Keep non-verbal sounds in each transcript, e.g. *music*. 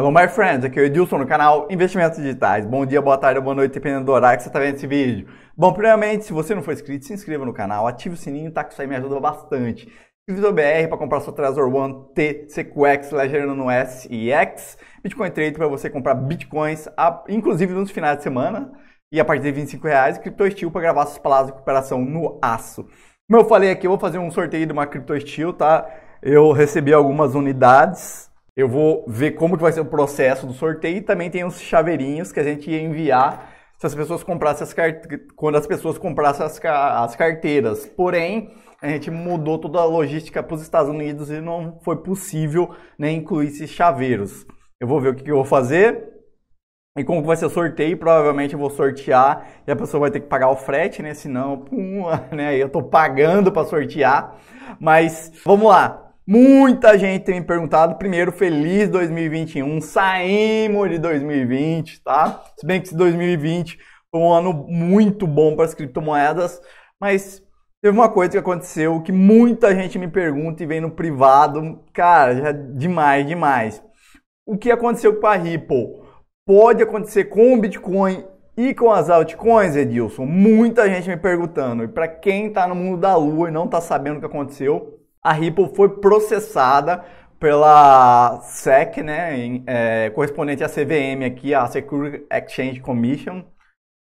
Hello, my friends. Aqui é o Edilson no canal Investimentos Digitais. Bom dia, boa tarde, boa noite, dependendo do horário que você está vendo esse vídeo. Bom, primeiramente, se você não for inscrito, se inscreva no canal, ative o sininho, tá? Que isso aí me ajuda bastante. Divisor BR para comprar sua Trezor One T, CQX, Ledger no S e X. Bitcoin Trade para você comprar bitcoins, inclusive nos finais de semana. E a partir de 25 reais, Steel para gravar seus palavras de recuperação no aço. Como eu falei aqui, eu vou fazer um sorteio de uma Steel, tá? Eu recebi algumas unidades eu vou ver como que vai ser o processo do sorteio e também tem uns chaveirinhos que a gente ia enviar se as pessoas comprassem as carte... quando as pessoas comprassem as, ca... as carteiras. Porém, a gente mudou toda a logística para os Estados Unidos e não foi possível nem né, incluir esses chaveiros. Eu vou ver o que, que eu vou fazer e como vai ser o sorteio. Provavelmente eu vou sortear e a pessoa vai ter que pagar o frete, né? Senão, pum, *laughs* né? Eu estou pagando para sortear. Mas vamos lá. Muita gente tem me perguntado, primeiro, feliz 2021, saímos de 2020, tá? Se bem que esse 2020 foi um ano muito bom para as criptomoedas, mas teve uma coisa que aconteceu que muita gente me pergunta e vem no privado, cara, já é demais, demais. O que aconteceu com a Ripple? Pode acontecer com o Bitcoin e com as altcoins, Edilson? Muita gente me perguntando. E para quem está no mundo da lua e não está sabendo o que aconteceu, a Ripple foi processada pela SEC, né, em, é, correspondente à CVM aqui, a Secure Exchange Commission,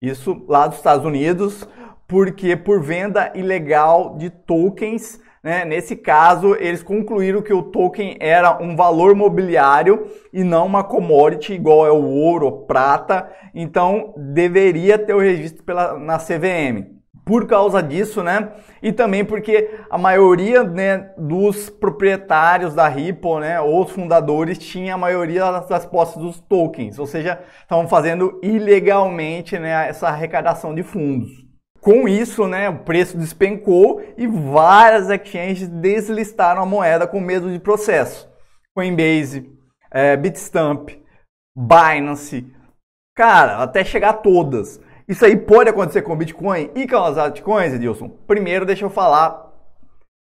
isso lá dos Estados Unidos, porque por venda ilegal de tokens, né, nesse caso eles concluíram que o token era um valor mobiliário e não uma commodity igual é o ouro, prata, então deveria ter o registro pela, na CVM por causa disso, né? E também porque a maioria né, dos proprietários da Ripple, né, ou os fundadores, tinha a maioria das posses dos tokens, ou seja, estavam fazendo ilegalmente né, essa arrecadação de fundos. Com isso, né, o preço despencou e várias exchanges deslistaram a moeda com medo de processo. Coinbase, é, Bitstamp, Binance, cara, até chegar todas. Isso aí pode acontecer com Bitcoin e com as altcoins, Edilson? Primeiro, deixa eu falar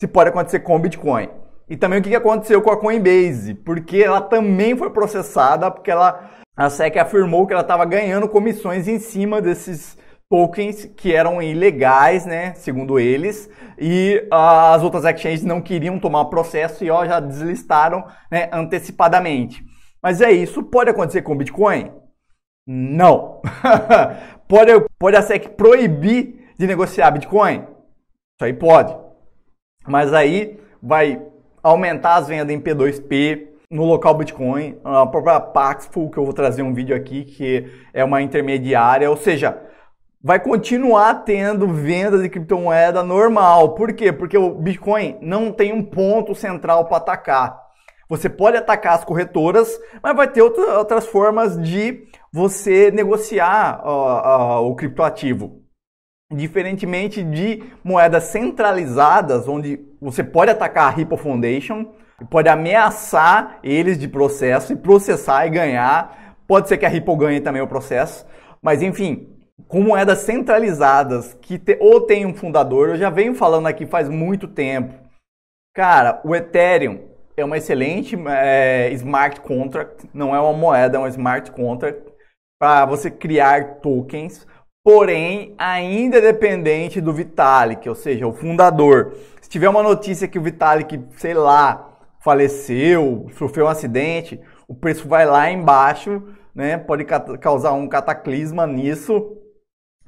se pode acontecer com Bitcoin. E também o que aconteceu com a Coinbase, porque ela também foi processada, porque ela, a SEC afirmou que ela estava ganhando comissões em cima desses tokens que eram ilegais, né, segundo eles, e uh, as outras exchanges não queriam tomar processo e ó, já deslistaram né, antecipadamente. Mas é isso, pode acontecer com o Bitcoin? Não. *laughs* pode, pode a SEC proibir de negociar Bitcoin? Isso aí pode. Mas aí vai aumentar as vendas em P2P no local Bitcoin. A própria Paxful, que eu vou trazer um vídeo aqui, que é uma intermediária, ou seja, vai continuar tendo vendas de criptomoeda normal. Por quê? Porque o Bitcoin não tem um ponto central para atacar. Você pode atacar as corretoras, mas vai ter outras formas de você negociar uh, uh, o criptoativo. Diferentemente de moedas centralizadas, onde você pode atacar a Ripple Foundation, pode ameaçar eles de processo e processar e ganhar. Pode ser que a Ripple ganhe também o processo, mas enfim, com moedas centralizadas que te, ou tem um fundador, eu já venho falando aqui faz muito tempo. Cara, o Ethereum é uma excelente é, smart contract, não é uma moeda, é um smart contract para você criar tokens, porém ainda dependente do Vitalik, ou seja, o fundador. Se tiver uma notícia que o Vitalik, sei lá, faleceu, sofreu um acidente, o preço vai lá embaixo, né? Pode causar um cataclisma nisso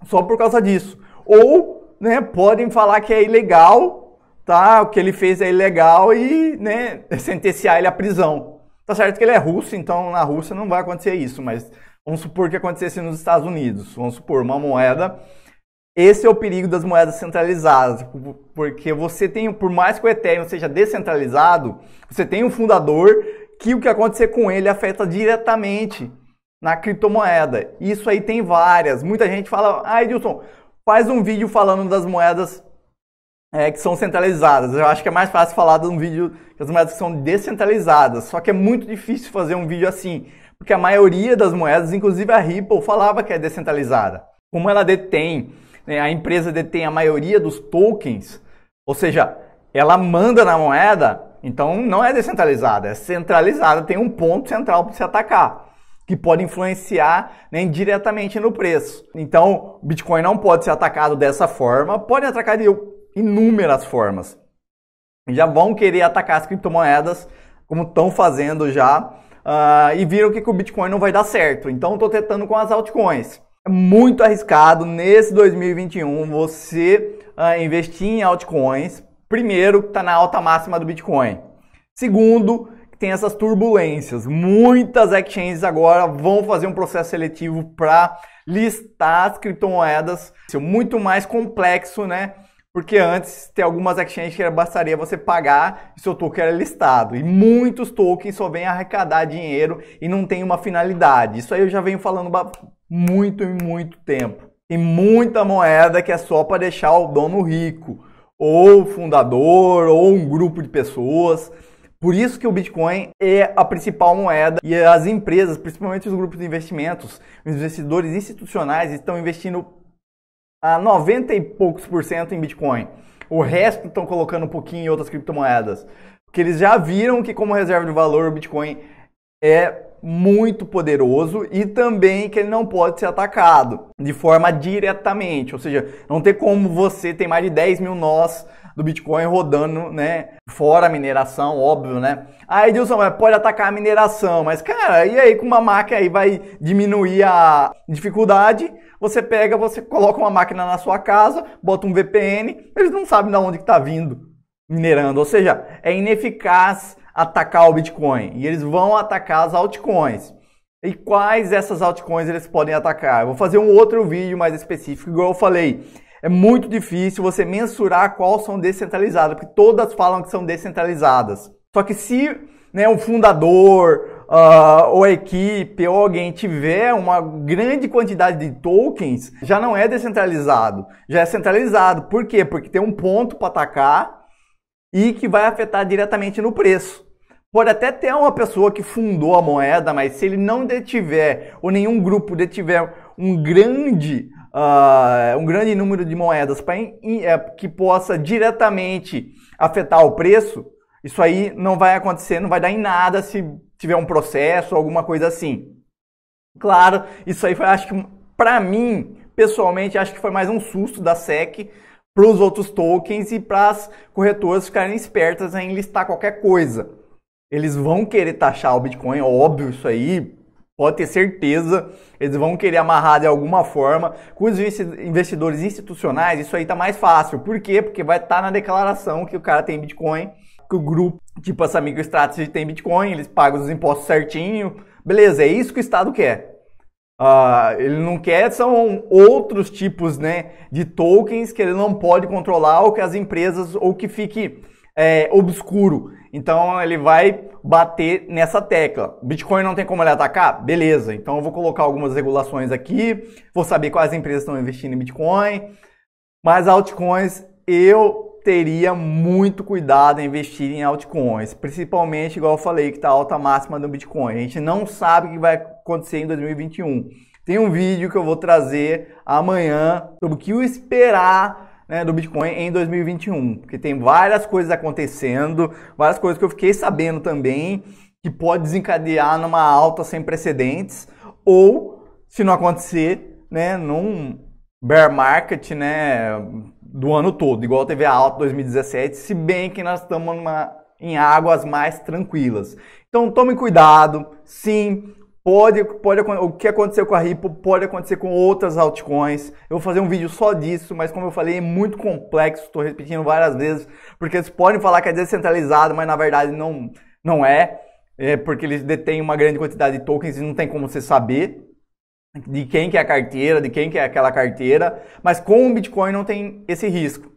só por causa disso. Ou, né, podem falar que é ilegal, tá? O que ele fez é ilegal e, né, *laughs* sentenciar ele à prisão. Tá certo que ele é russo, então na Rússia não vai acontecer isso, mas Vamos supor que acontecesse nos Estados Unidos. Vamos supor, uma moeda. Esse é o perigo das moedas centralizadas, porque você tem, por mais que o Ethereum seja descentralizado, você tem um fundador que o que acontecer com ele afeta diretamente na criptomoeda. Isso aí tem várias. Muita gente fala, ah, Edilson, faz um vídeo falando das moedas é, que são centralizadas. Eu acho que é mais fácil falar de um vídeo das moedas que são descentralizadas. Só que é muito difícil fazer um vídeo assim porque a maioria das moedas, inclusive a Ripple, falava que é descentralizada. Como ela detém, né, a empresa detém a maioria dos tokens, ou seja, ela manda na moeda, então não é descentralizada, é centralizada, tem um ponto central para se atacar, que pode influenciar né, diretamente no preço. Então, o Bitcoin não pode ser atacado dessa forma, pode atacar de inúmeras formas. Já vão querer atacar as criptomoedas, como estão fazendo já uh, e viram que com o Bitcoin não vai dar certo. Então estou tentando com as altcoins. É muito arriscado nesse 2021 você uh, investir em altcoins. Primeiro, que está na alta máxima do Bitcoin. Segundo, que tem essas turbulências. Muitas exchanges agora vão fazer um processo seletivo para listar as criptomoedas. É muito mais complexo, né? Porque antes tem algumas exchanges que bastaria você pagar e seu token era listado. E muitos tokens só vêm arrecadar dinheiro e não tem uma finalidade. Isso aí eu já venho falando muito e muito tempo. Tem muita moeda que é só para deixar o dono rico, ou fundador, ou um grupo de pessoas. Por isso que o Bitcoin é a principal moeda e as empresas, principalmente os grupos de investimentos, os investidores institucionais estão investindo a 90 e poucos por cento em Bitcoin. O resto estão colocando um pouquinho em outras criptomoedas. Porque eles já viram que, como reserva de valor, o Bitcoin é muito poderoso e também que ele não pode ser atacado de forma diretamente, ou seja, não tem como você ter mais de 10 mil nós do Bitcoin rodando, né? Fora a mineração, óbvio, né? Aí, Edilson, pode atacar a mineração, mas cara, e aí com uma máquina aí vai diminuir a dificuldade? Você pega, você coloca uma máquina na sua casa, bota um VPN, eles não sabem de onde está vindo minerando. Ou seja, é ineficaz atacar o Bitcoin e eles vão atacar as altcoins. E quais essas altcoins eles podem atacar? Eu vou fazer um outro vídeo mais específico, igual eu falei. É muito difícil você mensurar quais são descentralizadas, porque todas falam que são descentralizadas. Só que se né, o fundador uh, ou a equipe ou alguém tiver uma grande quantidade de tokens, já não é descentralizado, já é centralizado. Por quê? Porque tem um ponto para atacar e que vai afetar diretamente no preço. Pode até ter uma pessoa que fundou a moeda, mas se ele não detiver, ou nenhum grupo detiver um grande, uh, um grande número de moedas pra, é, que possa diretamente afetar o preço, isso aí não vai acontecer, não vai dar em nada se tiver um processo, alguma coisa assim. Claro, isso aí foi, acho que, para mim, pessoalmente, acho que foi mais um susto da SEC para os outros tokens e para as corretoras ficarem espertas em listar qualquer coisa. Eles vão querer taxar o Bitcoin, óbvio isso aí, pode ter certeza. Eles vão querer amarrar de alguma forma. Com os investidores institucionais, isso aí tá mais fácil. Por quê? Porque vai estar tá na declaração que o cara tem Bitcoin que o grupo, tipo essa MicroStrategy tem Bitcoin, eles pagam os impostos certinho. Beleza, é isso que o Estado quer. Uh, ele não quer, são outros tipos né, de tokens que ele não pode controlar ou que as empresas, ou que fique é, obscuro. Então ele vai bater nessa tecla. Bitcoin não tem como ele atacar? Beleza, então eu vou colocar algumas regulações aqui, vou saber quais empresas estão investindo em Bitcoin, mas altcoins eu teria muito cuidado em investir em altcoins, principalmente igual eu falei que está alta máxima do Bitcoin. A gente não sabe o que vai acontecer em 2021. Tem um vídeo que eu vou trazer amanhã sobre o que esperar né, do Bitcoin em 2021, porque tem várias coisas acontecendo, várias coisas que eu fiquei sabendo também que pode desencadear numa alta sem precedentes ou se não acontecer, né, num bear market, né, do ano todo, igual teve a alta 2017, se bem que nós estamos em águas mais tranquilas. Então tome cuidado, sim, pode, pode o que aconteceu com a Ripple pode acontecer com outras altcoins. Eu vou fazer um vídeo só disso, mas como eu falei, é muito complexo, estou repetindo várias vezes, porque eles podem falar que é descentralizado, mas na verdade não, não é, é porque eles detêm uma grande quantidade de tokens e não tem como você saber de quem que é a carteira, de quem que é aquela carteira, mas com o Bitcoin não tem esse risco.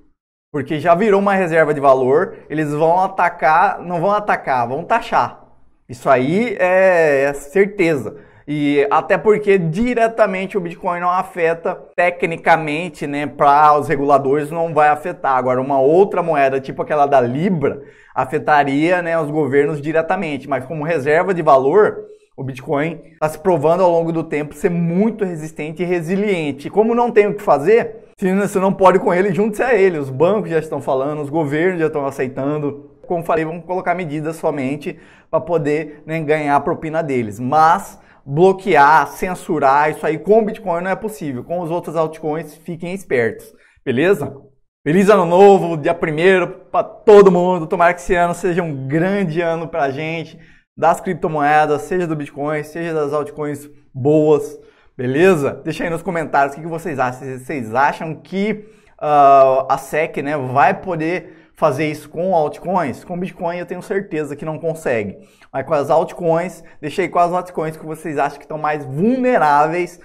Porque já virou uma reserva de valor, eles vão atacar, não vão atacar, vão taxar. Isso aí é, é certeza. E até porque diretamente o Bitcoin não afeta tecnicamente, né, para os reguladores não vai afetar. Agora uma outra moeda, tipo aquela da Libra, afetaria, né, os governos diretamente, mas como reserva de valor, o Bitcoin está se provando ao longo do tempo ser muito resistente e resiliente. Como não tem o que fazer, se você não pode com ele, junte-se a ele. Os bancos já estão falando, os governos já estão aceitando. Como falei, vão colocar medidas somente para poder né, ganhar a propina deles. Mas bloquear, censurar, isso aí com o Bitcoin não é possível. Com os outros altcoins, fiquem espertos. Beleza? Feliz ano novo, dia primeiro para todo mundo. Tomara que esse ano seja um grande ano para a gente das criptomoedas, seja do Bitcoin, seja das altcoins boas, beleza? Deixa aí nos comentários o que vocês acham. Vocês acham que uh, a SEC né, vai poder fazer isso com altcoins? Com Bitcoin eu tenho certeza que não consegue. Mas com as altcoins, deixei quais altcoins que vocês acham que estão mais vulneráveis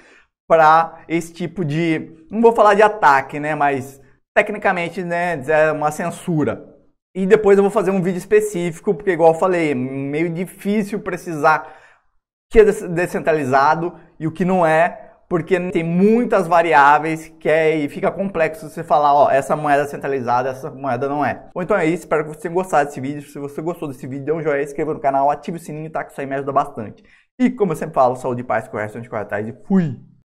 para esse tipo de, não vou falar de ataque, né, mas tecnicamente, né, é uma censura. E depois eu vou fazer um vídeo específico, porque igual eu falei, é meio difícil precisar que é descentralizado e o que não é, porque tem muitas variáveis que é, e fica complexo você falar, ó, essa moeda é centralizada, essa moeda não é. Bom, então é isso, espero que você tenha gostado desse vídeo. Se você gostou desse vídeo, dê um joinha, inscreva no canal, ative o sininho, tá? Que isso aí me ajuda bastante. E como eu sempre falo, saúde paz, correção de quartais e fui!